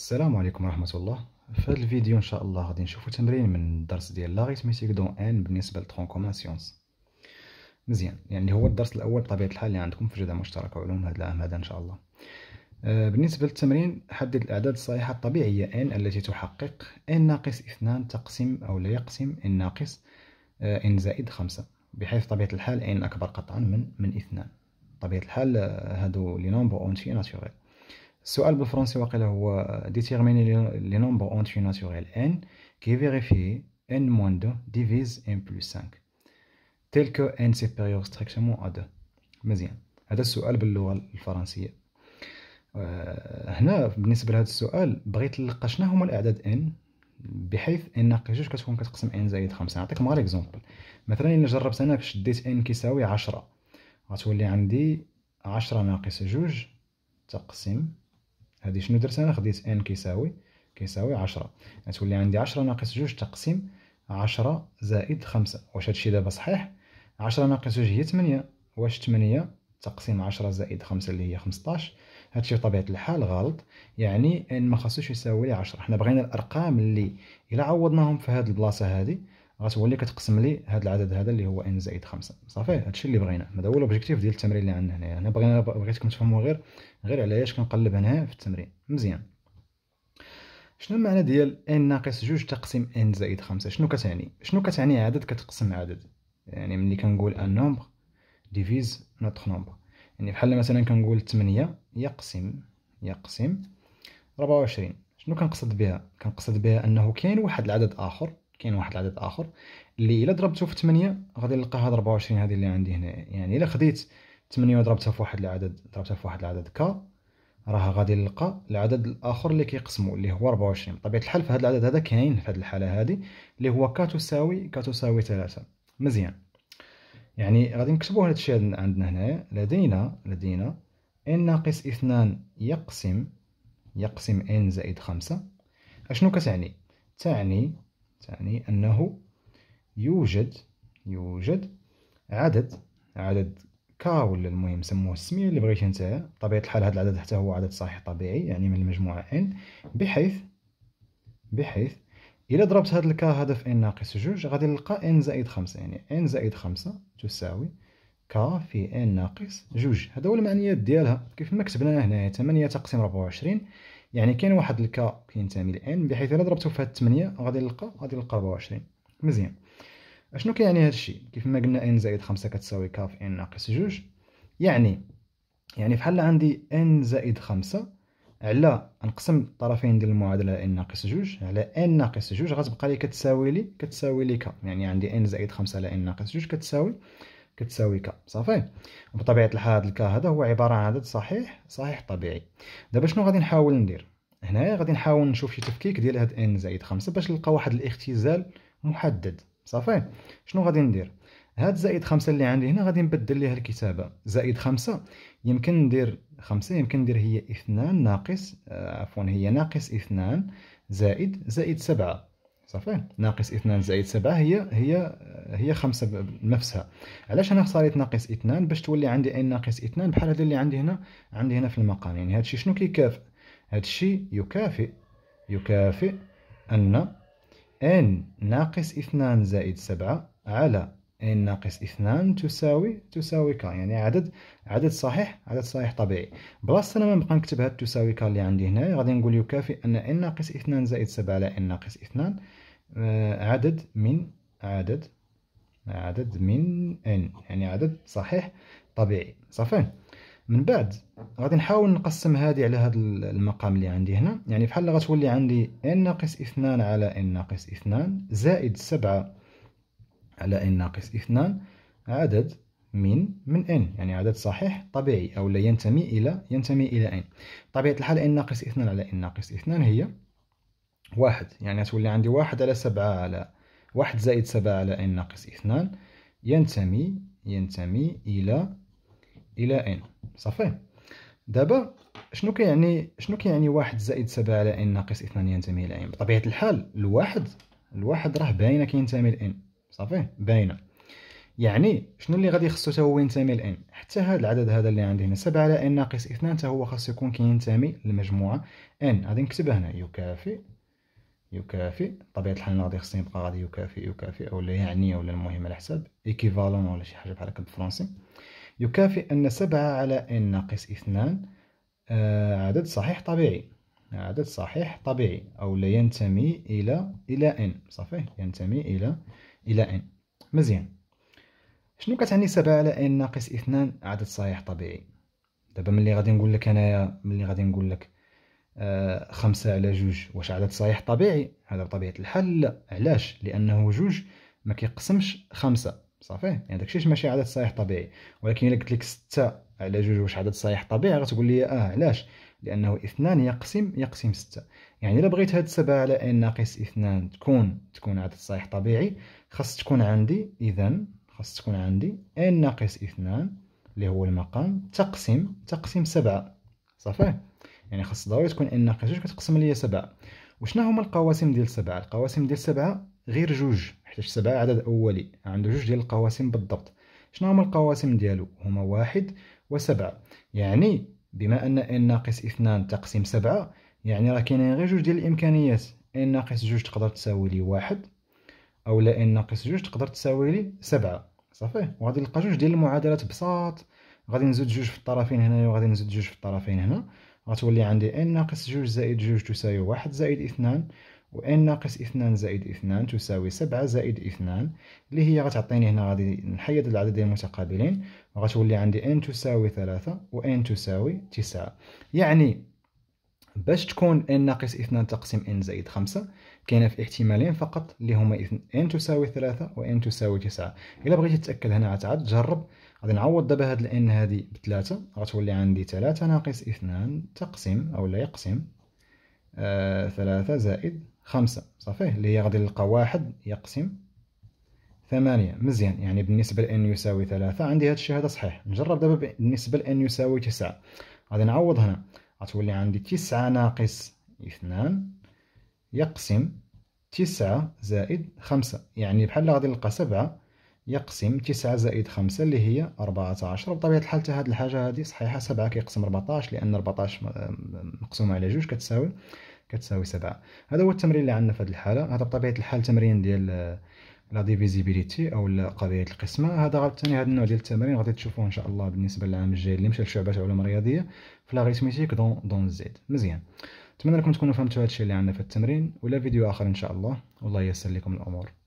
السلام عليكم ورحمة الله في هذا الفيديو ان شاء الله غادي نشوفوا تمرين من الدرس ديال لاغيتميتيك دون ان بالنسبة لترون كومان سيونس مزيان يعني هو الدرس الاول بطبيعة الحال اللي عندكم في جدول مشترك علوم هذا العام هذا ان شاء الله آه، بالنسبة للتمرين حدد الأعداد الصحيحة الطبيعية ان التي تحقق ان ناقص اثنان تقسم أو لا يقسم ان ناقص ان آه، زائد خمسة بحيث طبيعة الحال ان أكبر قطعا من من اثنان طبيعة الحال آه، هادو لي نومبر اونتي ناتشوريل السؤال بالفرنسي واقيلا هو ديتيرميني لي نومبر اونتي ناتوريل ان كي فيريفي موان دو ديفيز ان بلس 5 تيل كو ان سيبيريور ستريكتومون ا دو مزيان هذا السؤال باللغه الفرنسيه آه، هنا بالنسبه لهذا السؤال بغيت نلقى شنو هما الاعداد ان بحيث ان ناقص جوج كتكون كتقسم ان زائد 5 نعطيك مغير اكزومبل مثلا الا جربت انا شديت ان كيساوي 10 غتولي عندي 10 ناقص جوج تقسم هذه شنو درت انا خديت ان كيساوي كيساوي 10 غتولي عندي 10 ناقص 2 تقسيم 10 زائد 5 واش هادشي دابا صحيح 10 ناقص 2 هي 8 واش 8 تقسيم 10 زائد 5 اللي هي 15 هادشي بطبيعه الحال غلط يعني ان ما خاصوش يساوي لي 10 حنا بغينا الارقام اللي الا عوضناهم في هاد البلاصه هادي غتولي اللي كتقسم لي هذا العدد هذا اللي هو ان زائد 5 صافي هادشي اللي بغينا هذا هو لوبجيكتيف ديال التمرين اللي عندنا هنايا انا بغينا بغيتكم تفهموا غير غير علاش كنقلب هنا في التمرين مزيان شنو المعنى ديال ان ناقص جوج تقسيم ان زائد خمسة شنو كتعني شنو كتعني عدد كتقسم عدد يعني ملي كنقول ان نومبر ديفيز نوتر نومبر يعني بحال مثلا كنقول 8 يقسم يقسم 24 شنو كنقصد بها كنقصد بها انه كاين واحد العدد اخر كاين واحد العدد اخر اللي الا ضربته في 8 غادي نلقى هاد 24 هذه اللي عندي هنا يعني الا خديت 8 وضربتها في واحد العدد ضربتها في واحد العدد ك راه غادي نلقى العدد الاخر اللي كيقسمو اللي هو 24 طبيعه الحال في هذا العدد هذا كاين في هذه الحاله هذه اللي هو ك تساوي ك تساوي 3 مزيان يعني غادي نكتبوا هذا الشيء عندنا هنايا لدينا لدينا ان ناقص 2 يقسم يقسم ان زائد 5 اشنو كتعني تعني تعني أنه يوجد يوجد عدد عدد كا ولا المهم سموه السمية اللي بغيتي نتايا بطبيعة الحال هذا العدد حتى هو عدد صحيح طبيعي يعني من المجموعة ان بحيث بحيث إلا ضربت هذا الكا هذا في ان ناقص جوج غادي نلقى ان زائد خمسة يعني ان زائد خمسة تساوي كا في ان ناقص جوج هذا هو المعنيات ديالها كيف ما كتبناها هنايا تمنية تقسيم ربعة وعشرين يعني كاين واحد الكا كينتمي لان بحيث الا ضربته في هاد 8 غادي نلقى غادي نلقى 24 مزيان اشنو كيعني هذا الشيء كيف ما قلنا ان زائد 5 كتساوي كا في ان ناقص 2 يعني يعني بحال عندي ان زائد 5 على نقسم الطرفين ديال المعادله ان ناقص 2 على ان ناقص 2 غتبقى لي كتساوي لي كتساوي لي كا يعني عندي ان زائد 5 على ان ناقص 2 كتساوي كتساوي ك صافي وبطبيعه الحال الك هذا هو عباره عن عدد صحيح صحيح طبيعي دابا شنو غادي نحاول ندير هنايا غادي نحاول نشوف شي تفكيك ديال هاد ان زائد خمسة باش نلقى واحد الاختزال محدد صافي شنو غادي ندير هاد زائد خمسة اللي عندي هنا غادي نبدل ليها الكتابه زائد خمسة يمكن ندير خمسة يمكن ندير هي اثنان ناقص آه، عفوا هي ناقص اثنان زائد زائد سبعة صافي ناقص اثنان زائد سبعة هي هي هي خمسة بنفسها علاش انا خساريت ناقص اثنان باش تولي عندي ان ناقص اثنان بحال هذا اللي عندي هنا عندي هنا في المقام يعني هذا الشيء شنو كيكافئ هذا الشيء يكافئ يكافئ ان ان ناقص اثنان زائد سبعة على ان ناقص اثنان تساوي تساوي ك يعني عدد عدد صحيح عدد صحيح طبيعي بلاصه انا ما نبقى نكتب هاد تساوي ك اللي عندي هنا غادي نقول يكافئ ان ان ناقص اثنان زائد سبعة على ان ناقص اثنان آه، عدد من عدد عدد من ان يعني عدد صحيح طبيعي صافي من بعد غادي نحاول نقسم هذه على هذا المقام اللي عندي هنا يعني بحال غتولي عندي ان ناقص 2 على ان ناقص 2 زائد 7 على ان ناقص 2 عدد من من ان يعني عدد صحيح طبيعي او لا ينتمي الى ينتمي الى ان طبيعه الحال ان ناقص 2 على ان ناقص 2 هي واحد يعني تولي عندي واحد على سبعة على واحد زائد سبعة على ان ناقص اثنان ينتمي ينتمي الى الى ان صافي دابا شنو كيعني شنو كيعني واحد زائد سبعة على ان ناقص اثنان ينتمي الى ان بطبيعة الحال الواحد الواحد راه باينه كينتمي لان صافي باينه يعني شنو اللي غادي خصو حتى هو ينتمي لان حتى هذا العدد هذا اللي عندي هنا سبعة على ان ناقص إثنان حتى هو خاص يكون كينتمي للمجموعه ان غادي نكتبها هنا يكافئ يكافئ طبيعة الحال غادي خصني نبقى غادي يكافئ يكافئ اولا يعني اولا المهم على حساب ايكيفالون ولا شي حاجة بحال هكا بالفرنسي يكافئ أن سبعة على ان ناقص اثنان آه عدد صحيح طبيعي عدد صحيح طبيعي أو لا ينتمي إلى إلى إن صافي ينتمي إلى إلى إن مزيان شنو كتعني سبعة على إن ناقص اثنان عدد صحيح طبيعي دابا ملي غادي نقول لك أنايا ملي غادي نقول لك آه، خمسة على جوج واش عدد صحيح طبيعي هذا بطبيعة الحال لا علاش لأنه جوج ما كيقسمش خمسة صافي يعني داكشي ماشي عدد صحيح طبيعي ولكن الا قلت لك ستة على جوج واش عدد صحيح طبيعي غتقول لي اه علاش لانه اثنان يقسم يقسم ستة يعني الا بغيت هاد سبعة على ان ناقص اثنان تكون تكون عدد صحيح طبيعي خاص تكون عندي اذا خاص تكون عندي ان ناقص اثنان اللي هو المقام تقسم تقسم سبعة صافي يعني خاص ضروري تكون ان ناقص جوج كتقسم ليا سبعة وشنو هما القواسم ديال سبعة القواسم ديال سبعة غير جوج حيت سبعة عدد اولي عنده جوج ديال القواسم بالضبط شنو هما القواسم ديالو هما واحد وسبعة يعني بما ان ان ناقص اثنان تقسيم سبعة يعني راه كاينين غير جوج ديال الامكانيات ان ناقص جوج تقدر تساوي لي واحد او لا ان ناقص جوج تقدر تساوي لي سبعة صافي وغادي نلقى جوج ديال المعادلات بساط غادي نزيد جوج في الطرفين هنا وغادي نزيد جوج في الطرفين هنا غتولي عندي ان ناقص جوج زائد جوج تساوي واحد زائد اثنان و ناقص اثنان زائد اثنان تساوي سبعة زائد اثنان اللي هي غتعطيني هنا غادي نحيد العددين المتقابلين وغتولي عندي ان تساوي ثلاثة و تساوي تسعة يعني باش تكون ان ناقص اثنان تقسيم ان زائد خمسة كاينه في احتمالين فقط اللي هما اذن ان تساوي ثلاثة و n تساوي تسعة الا بغيت تتاكد هنا عاد جرب غادي نعوض دابا هاد الان هادي بتلاتة غتولي عندي ثلاثة ناقص اثنان تقسم او لا يقسم آه ثلاثة زائد خمسة صافي اللي هي غادي نلقى واحد يقسم ثمانية مزيان يعني بالنسبة لان يساوي ثلاثة عندي هاد الشي هذا صحيح نجرب دابا بالنسبة لان يساوي تسعة غادي نعوض هنا غتولي عندي تسعة ناقص اثنان يقسم تسعة زائد خمسة يعني بحال غادي نلقى سبعة يقسم تسعة زائد خمسة اللي هي أربعة عشر بطبيعة الحال حتى هاد الحاجة هادي صحيحة سبعة كيقسم ربعطاش لأن ربعطاش آه، مقسومة على جوج كتساوي كتساوي سبعة هذا هو التمرين اللي عندنا في هاد الحالة هذا بطبيعة الحال تمرين ديال آه، لا ديفيزيبيليتي او قضيه القسمه هذا تاني هذا النوع ديال التمارين غادي تشوفوه ان شاء الله بالنسبه للعام الجاي اللي مشى لشعبه علوم رياضيه في لاغيتميتيك دون دون زيد مزيان نتمنى لكم تكونوا فهمتوا هذا الشيء اللي عندنا في التمرين ولا فيديو اخر ان شاء الله والله ييسر لكم الامور